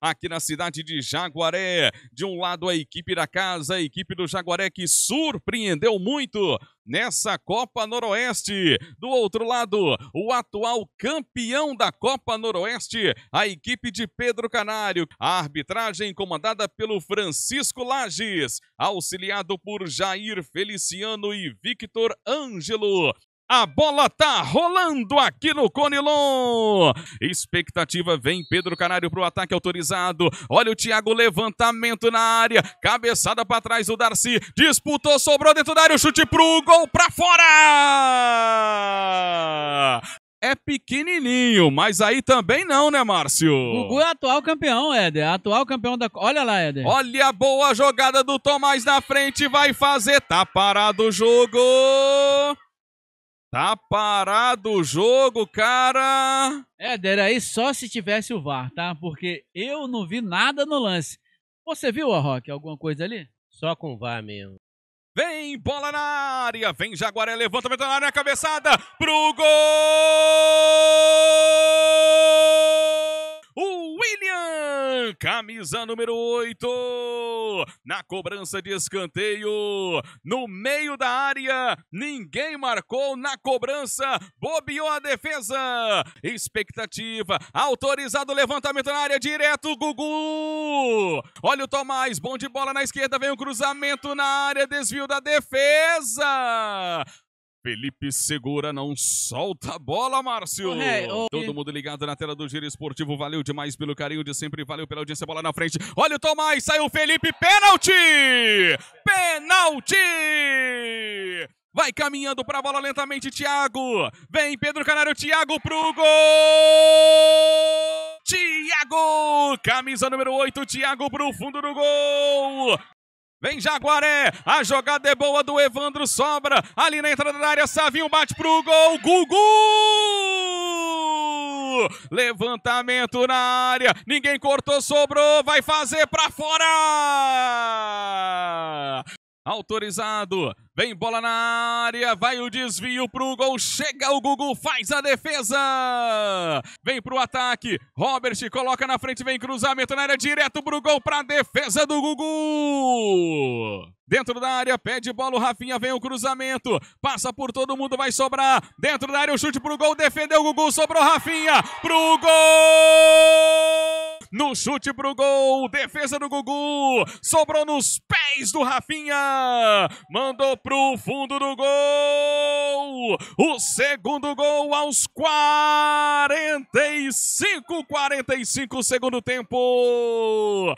aqui na cidade de Jaguaré. De um lado, a equipe da casa, a equipe do Jaguaré que surpreendeu muito nessa Copa Noroeste. Do outro lado, o atual campeão da Copa Noroeste, a equipe de Pedro Canário. A arbitragem comandada pelo Francisco Lages, auxiliado por Jair Feliciano e Victor Ângelo. A bola tá rolando aqui no Conilon. Expectativa vem Pedro Canário pro ataque autorizado. Olha o Thiago levantamento na área. Cabeçada para trás do Darcy. Disputou, sobrou dentro da área. O chute pro gol para fora. É pequenininho, mas aí também não, né, Márcio? Gugu é atual campeão, Éder. Atual campeão da. Olha lá, Éder. Olha a boa jogada do Tomás na frente. Vai fazer. Tá parado o jogo. Tá parado o jogo, cara! É, Dera, aí só se tivesse o VAR, tá? Porque eu não vi nada no lance. Você viu, Rock, alguma coisa ali? Só com o VAR mesmo. Vem, bola na área, vem Jaguaré, levantamento na área, cabeçada, pro gol! camisa número 8, na cobrança de escanteio, no meio da área, ninguém marcou na cobrança, bobeou a defesa, expectativa, autorizado o levantamento na área, direto, Gugu, olha o Tomás, bom de bola na esquerda, vem o um cruzamento na área, desvio da defesa, Felipe segura, não solta a bola, Márcio! Hey, oh, Todo mundo ligado na tela do Giro Esportivo. Valeu demais pelo carinho de sempre, valeu pela audiência. Bola na frente. Olha o Tomás, saiu Felipe, pênalti! Pênalti! Vai caminhando para a bola lentamente, Thiago. Vem Pedro Canário, Thiago pro gol! Thiago! Camisa número 8, Thiago pro fundo do gol! Vem Jaguaré, a jogada é boa do Evandro, sobra ali na entrada da área, Savinho bate pro gol, Gugu! Levantamento na área, ninguém cortou, sobrou, vai fazer pra fora! autorizado. Vem bola na área, vai o desvio pro gol, chega o Gugu, faz a defesa. Vem pro ataque, Robert coloca na frente, vem cruzamento na área direto pro gol, pra defesa do Gugu. Dentro da área, pede bola o Rafinha, vem o cruzamento, passa por todo mundo, vai sobrar. Dentro da área, o chute pro gol, defendeu o Gugu, sobrou Rafinha, pro gol! no chute pro gol, defesa do Gugu, sobrou nos pés do Rafinha, mandou pro fundo do gol, o segundo gol aos 45, 45 segundo tempo.